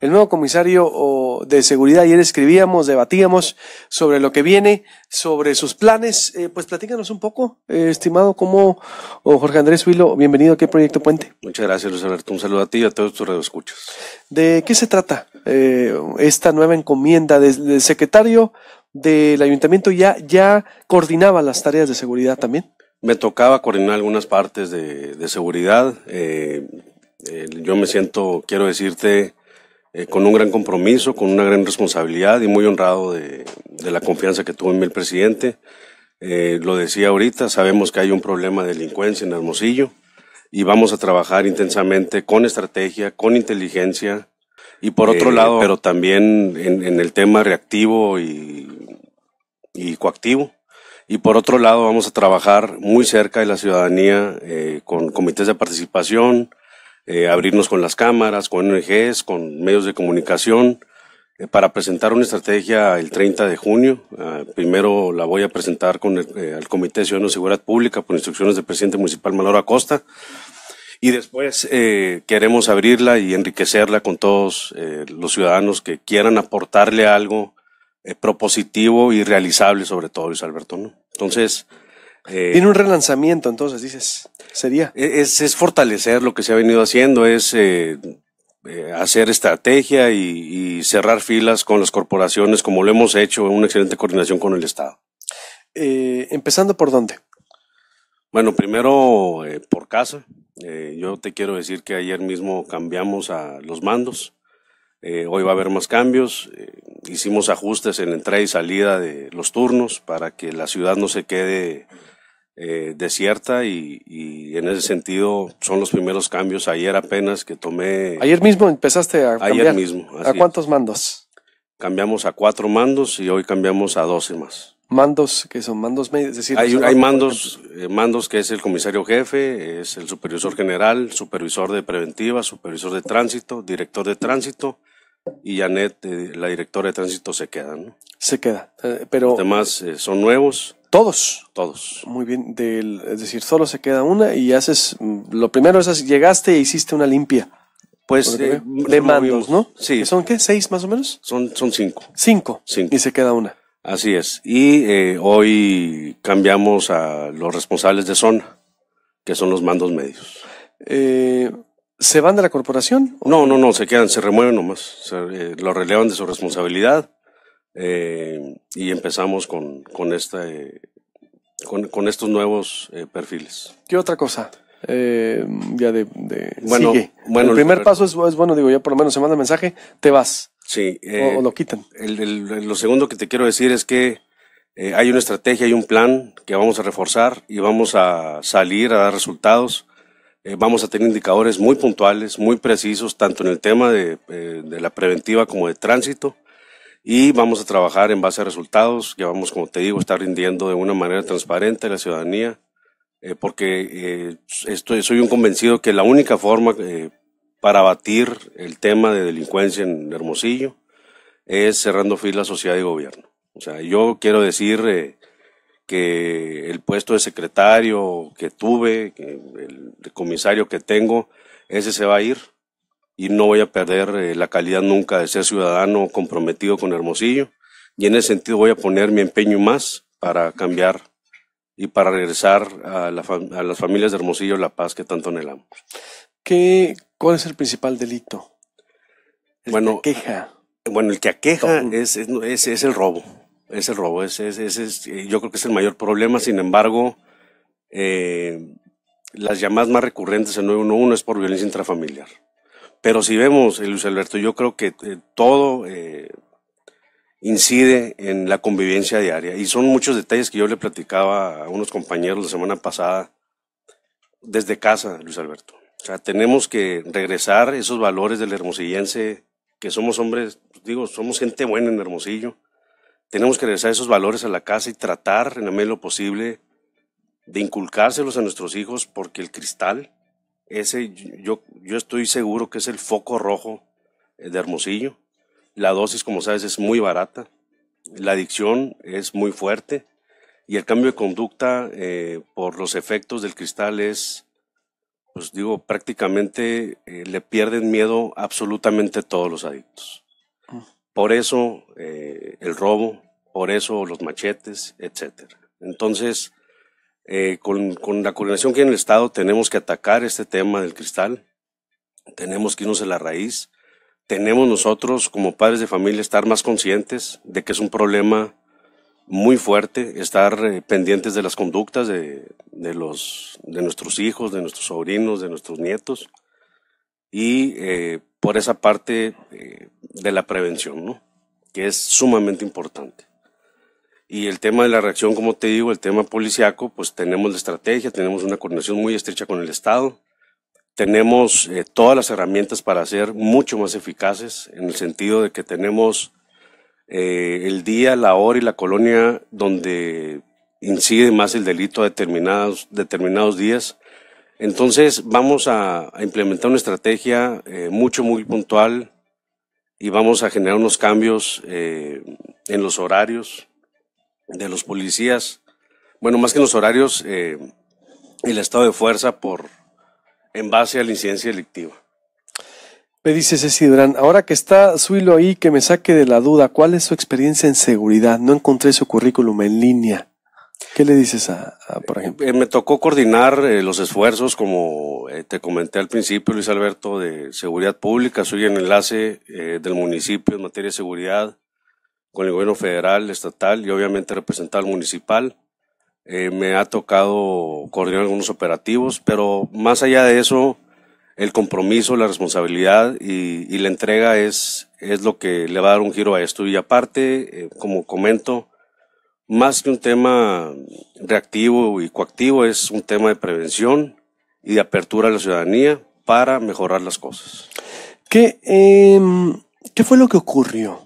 el nuevo comisario de seguridad. Ayer escribíamos, debatíamos sobre lo que viene, sobre sus planes. Eh, pues platícanos un poco, eh, estimado, como Jorge Andrés Huilo, bienvenido aquí a Proyecto Puente. Muchas gracias, Luis Alberto. Un saludo a ti y a todos tus redescuchos. ¿De qué se trata eh, esta nueva encomienda del secretario del ayuntamiento? Ya, ya coordinaba las tareas de seguridad también. Me tocaba coordinar algunas partes de, de seguridad. yo me siento, quiero decirte, eh, con un gran compromiso, con una gran responsabilidad y muy honrado de, la confianza que tuvo en mí el presidente. Eh, lo decía ahorita, sabemos que hay un problema de delincuencia en Hermosillo y vamos a trabajar intensamente con estrategia, con inteligencia y por otro eh, lado, pero también en, el tema reactivo y, coactivo. Y por otro lado, vamos a trabajar muy cerca de la ciudadanía con comités de participación, eh, abrirnos con las cámaras, con ONGs, con medios de comunicación, eh, para presentar una estrategia el 30 de junio. Ah, primero la voy a presentar con el, eh, Comité de de Seguridad Pública por instrucciones del presidente municipal Manolo Acosta. Y después queremos abrirla y enriquecerla con todos los ciudadanos que quieran aportarle algo propositivo y realizable sobre todo, Luis Alberto. Entonces, tiene eh, un relanzamiento, entonces, dices, sería. E, es, fortalecer lo que se ha venido haciendo, es eh, eh, hacer estrategia y, cerrar filas con las corporaciones, como lo hemos hecho, en una excelente coordinación con el Estado. Empezando por dónde? Bueno, primero por casa. yo te quiero decir que ayer mismo cambiamos a los mandos. hoy va a haber más cambios. hicimos ajustes en entrada y salida de los turnos para que la ciudad no se quede eh, desierta y, en ese sentido son los primeros cambios. Ayer apenas que tomé... Ayer mismo empezaste a... Cambiar. Ayer mismo. ¿A cuántos mandos? Cambiamos a cuatro mandos y hoy cambiamos a doce más. Mandos que son mandos medios, decir, hay, hay mandos, eh, mandos que es el comisario jefe, es el supervisor general, supervisor de preventiva, supervisor de tránsito, director de tránsito y Janet, eh, la directora de tránsito, se queda. Se queda, pero... Además son nuevos todos. Todos. Muy bien. Del, es decir, solo se queda una y haces. Mm, lo primero es llegaste e hiciste una limpia. Pues eh, de, mandos, ¿no? Sí. ¿Son qué? ¿Seis más o menos? Son, son cinco. cinco. Y se queda una. Así es. Y eh, hoy cambiamos a los responsables de zona, que son los mandos medios. Eh, ¿Se van de la corporación? No, no, no, se quedan, se remueven nomás. Se, lo relevan de su responsabilidad eh, y empezamos con, con, este, con, con estos nuevos eh, perfiles. ¿Qué otra cosa? Eh, ya de, bueno, bueno, el primer paso es, bueno, digo, ya por lo menos se manda mensaje, te vas. Sí. O, lo quitan. El, lo segundo que te quiero decir es que hay una estrategia, hay un plan que vamos a reforzar y vamos a salir a dar resultados. vamos a tener indicadores muy puntuales, muy precisos, tanto en el tema de, de la preventiva como de tránsito y vamos a trabajar en base a resultados, que vamos, como te digo, estar rindiendo de una manera transparente a la ciudadanía, eh, porque eh, soy un convencido que la única forma eh, para batir el tema de delincuencia en Hermosillo es cerrando filas sociedad y gobierno. O sea, yo quiero decir que el puesto de secretario que tuve, el comisario que tengo, ese se va a ir y no voy a perder eh, la calidad nunca de ser ciudadano comprometido con Hermosillo y en ese sentido voy a poner mi empeño más para cambiar y para regresar a, las familias de Hermosillo la paz que tanto anhelamos. ¿Qué, ¿Cuál es el principal delito? bueno, que Bueno, el que aqueja es, es, es, el robo. Es el robo. Eh, yo creo que es el mayor problema. Sin embargo, eh, las llamadas más recurrentes en 911 es por violencia intrafamiliar. Pero si vemos, eh, Luis Alberto, yo creo que eh, todo eh, incide en la convivencia diaria y son muchos detalles que yo le platicaba a unos compañeros la semana pasada desde casa, Luis Alberto. O sea, tenemos que regresar esos valores del hermosillense, que somos hombres, digo, somos gente buena en Hermosillo. Tenemos que regresar esos valores a la casa y tratar en la medida lo posible de inculcárselos a nuestros hijos porque el cristal ese yo, yo estoy seguro que es el foco rojo eh, de Hermosillo. La dosis, como sabes, es muy barata, la adicción es muy fuerte y el cambio de conducta eh, por los efectos del cristal es, pues digo, prácticamente eh, le pierden miedo absolutamente todos los adictos. Por eso el robo, por eso los machetes, etc. Entonces, eh, con, la coordinación que hay en el Estado tenemos que atacar este tema del cristal, tenemos que irnos a la raíz, tenemos nosotros como padres de familia estar más conscientes de que es un problema muy fuerte, estar eh, pendientes de las conductas de, los, de nuestros hijos, de nuestros sobrinos, de nuestros nietos y eh, por esa parte de la prevención, que es sumamente importante. Y el tema de la reacción, como te digo, el tema policiaco, pues tenemos la estrategia, tenemos una coordinación muy estrecha con el Estado, tenemos eh, todas las herramientas para ser mucho más eficaces, en el sentido de que tenemos eh, el día, la hora y la colonia donde incide más el delito a determinados, determinados días. Entonces vamos a, implementar una estrategia eh, mucho, muy puntual y vamos a generar unos cambios en los horarios, de los policías, bueno, más que los horarios, eh, el estado de fuerza por en base a la incidencia delictiva. Me dice Ceci Durán, ahora que está Suilo ahí, que me saque de la duda, ¿cuál es su experiencia en seguridad? No encontré su currículum en línea. ¿Qué le dices a, por eh, ejemplo? Eh, me tocó coordinar los esfuerzos, como te comenté al principio, Luis Alberto, de seguridad pública. suyo en enlace del municipio en materia de seguridad con el gobierno federal, estatal y obviamente representar al municipal. Eh, me ha tocado coordinar algunos operativos, pero más allá de eso, el compromiso, la responsabilidad y, la entrega es, es, lo que le va a dar un giro a esto. Y aparte, eh, como comento, más que un tema reactivo y coactivo, es un tema de prevención y de apertura a la ciudadanía para mejorar las cosas. ¿Qué, em, ¿qué fue lo que ocurrió?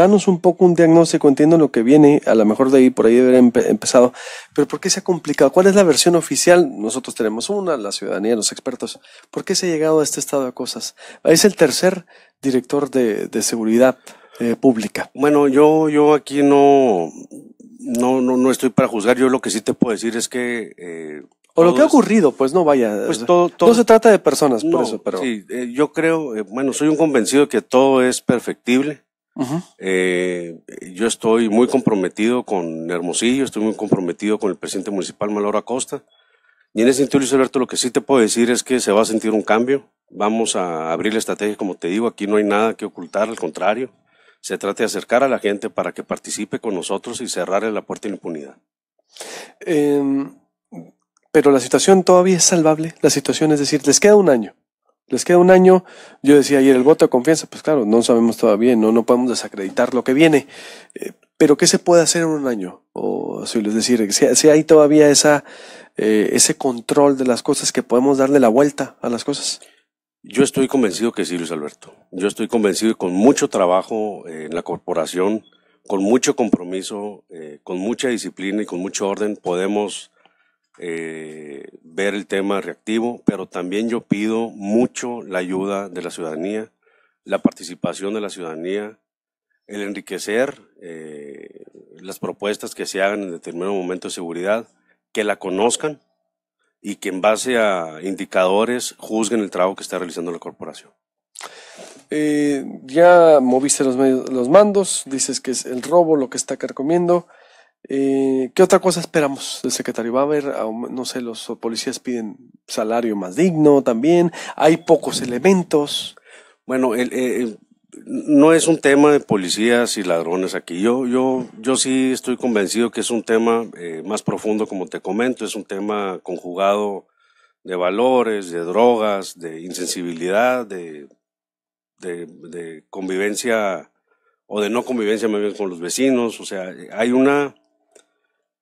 danos un poco un diagnóstico, entiendo lo que viene, a lo mejor de ahí por ahí debería empezado, pero ¿por qué se ha complicado? ¿Cuál es la versión oficial? Nosotros tenemos una, la ciudadanía, los expertos. ¿Por qué se ha llegado a este estado de cosas? Es el tercer director de, seguridad eh, pública. Bueno, yo, yo aquí no, no, no, estoy para juzgar, yo lo que sí te puedo decir es que... Eh, o lo que ha ocurrido, pues no vaya. Pues todo, se trata de personas, por eso, pero. Sí, eh, yo creo, bueno, soy un convencido de que todo es perfectible. Eh, yo estoy muy comprometido con Hermosillo, estoy muy comprometido con el presidente municipal Malora Acosta. Y en ese sentido, Luis Alberto, lo que sí te puedo decir es que se va a sentir un cambio. Vamos a abrir la estrategia, como te digo, aquí no hay nada que ocultar, al contrario. Se trata de acercar a la gente para que participe con nosotros y cerrarle la puerta a la impunidad. Em, pero la situación todavía es salvable, la situación es decir, les queda un año les queda un año. Yo decía ayer el voto de confianza, pues claro, no sabemos todavía, no, no podemos desacreditar lo que viene. Eh, pero ¿qué se puede hacer en un año? O si les decir, si, hay todavía esa, eh, ese control de las cosas que podemos darle la vuelta a las cosas. Yo estoy convencido que sí, Luis Alberto. Yo estoy convencido que con mucho trabajo eh, en la corporación, con mucho compromiso, con mucha disciplina y con mucho orden podemos eh, ver el tema reactivo, pero también yo pido mucho la ayuda de la ciudadanía, la participación de la ciudadanía, el enriquecer eh, las propuestas que se hagan en determinado momento de seguridad, que la conozcan y que en base a indicadores juzguen el trabajo que está realizando la corporación. Eh, ya moviste los, los mandos, dices que es el robo lo que está carcomiendo. Eh, ¿Qué otra cosa esperamos del secretario? Va a haber, ah, um, no sé, los policías piden salario más digno también, hay pocos elementos. Bueno, no es un tema de policías y ladrones aquí. Yo, yo, yo sí estoy convencido que es un tema eh, más profundo, como te comento, es un tema conjugado de valores, de drogas, de insensibilidad, de, de convivencia o de no convivencia más bien con los vecinos. O sea, hay una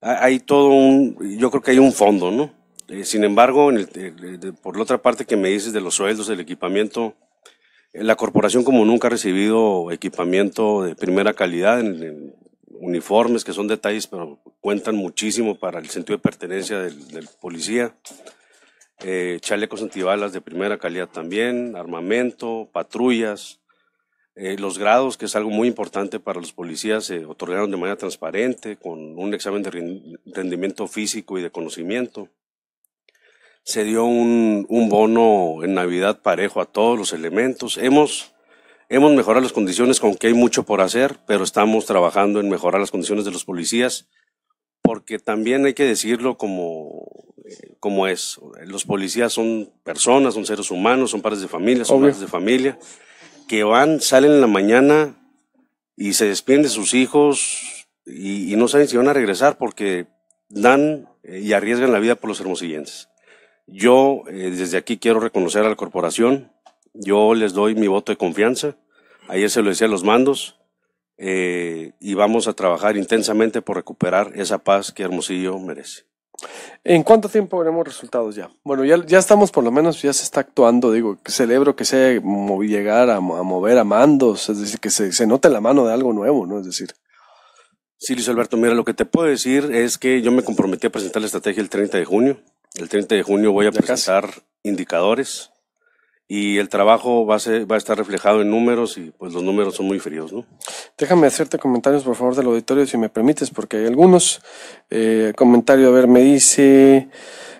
hay todo un, yo creo que hay un fondo, ¿no? Eh, sin embargo, eh, por la otra parte que me dices de los sueldos, del equipamiento, eh, la corporación como nunca ha recibido equipamiento de primera calidad, uniformes que son detalles, pero cuentan muchísimo para el sentido de pertenencia del, policía. chalecos antibalas de primera calidad también, armamento, patrullas, eh, los grados, que es algo muy importante para los policías, se otorgaron de manera transparente, con un examen de rendimiento físico y de conocimiento. Se dio un, bono en Navidad parejo a todos los elementos. Hemos, hemos mejorado las condiciones, con que hay mucho por hacer, pero estamos trabajando en mejorar las condiciones de los policías, porque también hay que decirlo como, eh, como es. Los policías son personas, son seres humanos, son padres de familia, son padres de familia que van, salen en la mañana y se despiden de sus hijos y, no saben si van a regresar porque dan eh, y arriesgan la vida por los hermosillenses. Yo eh, desde aquí quiero reconocer a la corporación, yo les doy mi voto de confianza, ayer se lo decía a los mandos, eh, y vamos a trabajar intensamente por recuperar esa paz que Hermosillo merece. ¿En cuánto tiempo veremos resultados ya? Bueno, ya, estamos, por lo menos, ya se está actuando. Digo, celebro que se llegar a, mover a mandos, es decir, que se, note la mano de algo nuevo, ¿no? Es decir. Sí, Luis Alberto, mira, lo que te puedo decir es que yo me comprometí a presentar la estrategia el 30 de junio. El 30 de junio voy a presentar indicadores y el trabajo va a, estar reflejado en números y pues los números son muy fríos, ¿no? Déjame hacerte comentarios por favor del auditorio si me permites porque hay algunos eh, comentario a ver me dice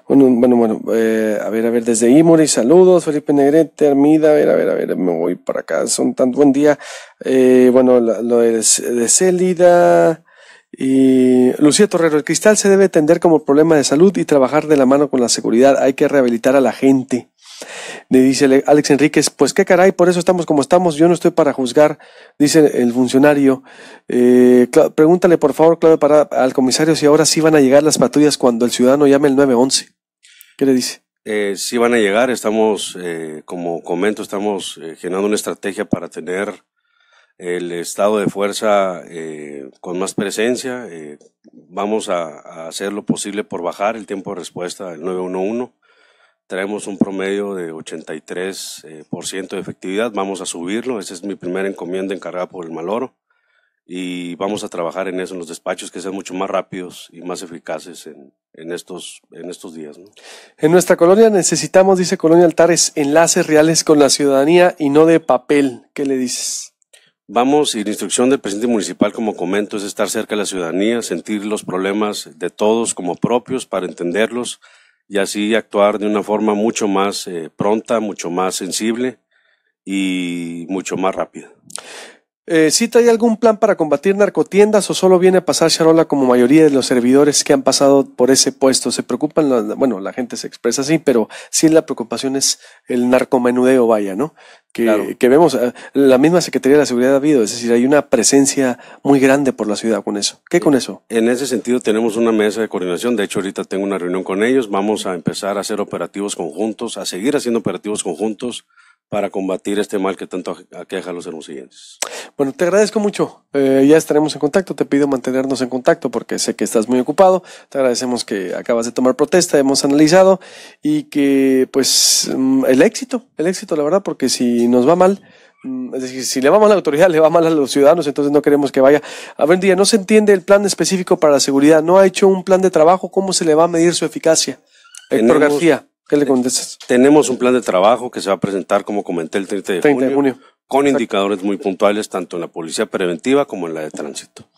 bueno bueno bueno eh, a ver a ver desde Imori saludos Felipe Negrete Armida a ver a ver a ver me voy para acá son tan buen día eh, bueno lo de, de Célida y Lucía Torrero, el cristal se debe atender como problema de salud y trabajar de la mano con la seguridad. Hay que rehabilitar a la gente le dice Alex Enríquez, pues qué caray, por eso estamos como estamos, yo no estoy para juzgar, dice el funcionario. Eh, pregúntale por favor, Claudio, para, al comisario si ahora sí van a llegar las patrullas cuando el ciudadano llame el 911. ¿Qué le dice? si eh, sí van a llegar, estamos, eh, como comento, estamos generando una estrategia para tener el estado de fuerza con más presencia. vamos a, a, hacer lo posible por bajar el tiempo de respuesta del 911. Traemos un promedio de 83% eh, de efectividad. Vamos a subirlo. Esa es mi primera encomienda encargada por el Maloro. Y vamos a trabajar en eso, en los despachos, que sean mucho más rápidos y más eficaces en, en estos, en estos días. En nuestra colonia necesitamos, dice Colonia Altares, enlaces reales con la ciudadanía y no de papel. ¿Qué le dices? Vamos, y la instrucción del presidente municipal, como comento, es estar cerca de la ciudadanía, sentir los problemas de todos como propios para entenderlos y así actuar de una forma mucho más eh, pronta, mucho más sensible y mucho más rápida. Eh, ¿Sí hay algún plan para combatir narcotiendas o solo viene a pasar Charola como mayoría de los servidores que han pasado por ese puesto? ¿Se preocupan? Bueno, la gente se expresa así, pero sí la preocupación es el narcomenudeo, vaya, ¿no? que, que vemos. Eh, la misma Secretaría de la Seguridad ha habido, es decir, hay una presencia muy grande por la ciudad con eso. ¿Qué con eso? En ese sentido tenemos una mesa de coordinación, de hecho ahorita tengo una reunión con ellos, vamos a empezar a hacer operativos conjuntos, a seguir haciendo operativos conjuntos para combatir este mal que tanto aqueja a los hermosillenses. Bueno, te agradezco mucho. Eh, ya estaremos en contacto. Te pido mantenernos en contacto porque sé que estás muy ocupado. Te agradecemos que acabas de tomar protesta, hemos analizado y que pues mm, el éxito, el éxito, la verdad, porque si nos va mal, mm, es decir, si le va mal a la autoridad, le va mal a los ciudadanos, entonces no queremos que vaya. A ver, día, no se entiende el plan específico para la seguridad. No ha hecho un plan de trabajo. ¿Cómo se le va a medir su eficacia? Héctor García. ¿Qué le contestas? Tenemos un plan de trabajo que se va a presentar, como comenté, el 30 de, junio, con indicadores muy puntuales tanto en la policía preventiva como en la de tránsito.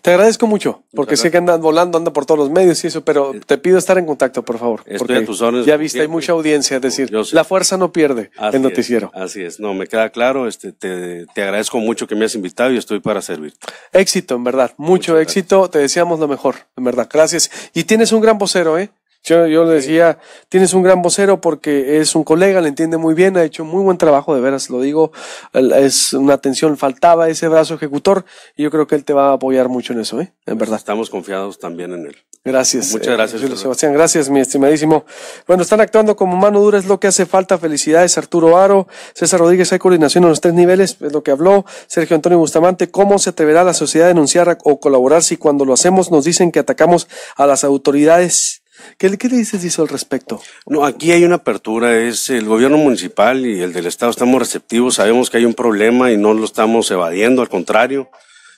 Te agradezco mucho, porque sé que andas volando, andas por todos los medios y eso, pero te pido estar en contacto, por favor. Estoy tus Ya viste, hay mucha audiencia, es decir, la fuerza no pierde en el noticiero. así es, no, me queda claro, este, te, agradezco mucho que me has invitado y estoy para servir. Éxito, en verdad, mucho éxito, te deseamos lo mejor, en verdad, gracias. Y tienes un gran vocero, ¿eh? Yo, le decía, tienes un gran vocero porque es un colega, le entiende muy bien, ha hecho muy buen trabajo, de veras, lo digo, es una atención, faltaba ese brazo ejecutor y yo creo que él te va a apoyar mucho en eso, ¿eh? En verdad. Estamos confiados también en él. Gracias. Muchas eh, gracias. Sebastián, gracias, mi estimadísimo. Bueno, están actuando como mano dura, es lo que hace falta. Felicidades, Arturo Aro, César Rodríguez, hay coordinación en los tres niveles, es lo que habló Sergio Antonio Bustamante. ¿Cómo se atreverá la sociedad a denunciar o colaborar si cuando lo hacemos nos dicen que atacamos a las autoridades? ¿Qué, ¿Qué, le dices eso al respecto? No, aquí hay una apertura, es el gobierno municipal y el del Estado estamos receptivos, sabemos que hay un problema y no lo estamos evadiendo, al contrario.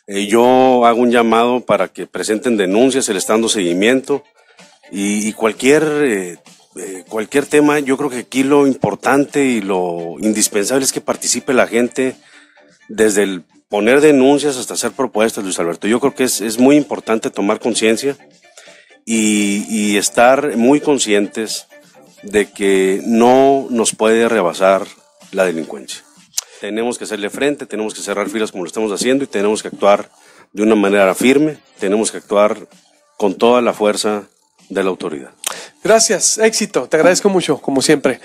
Eh, yo hago un llamado para que presenten denuncias, el estando seguimiento y, cualquier, eh, eh, cualquier tema, yo creo que aquí lo importante y lo indispensable es que participe la gente desde el poner denuncias hasta hacer propuestas, Luis Alberto. Yo creo que es, es muy importante tomar conciencia y, estar muy conscientes de que no nos puede rebasar la delincuencia. Tenemos que hacerle frente, tenemos que cerrar filas como lo estamos haciendo y tenemos que actuar de una manera firme, tenemos que actuar con toda la fuerza de la autoridad. Gracias, éxito, te agradezco mucho, como siempre.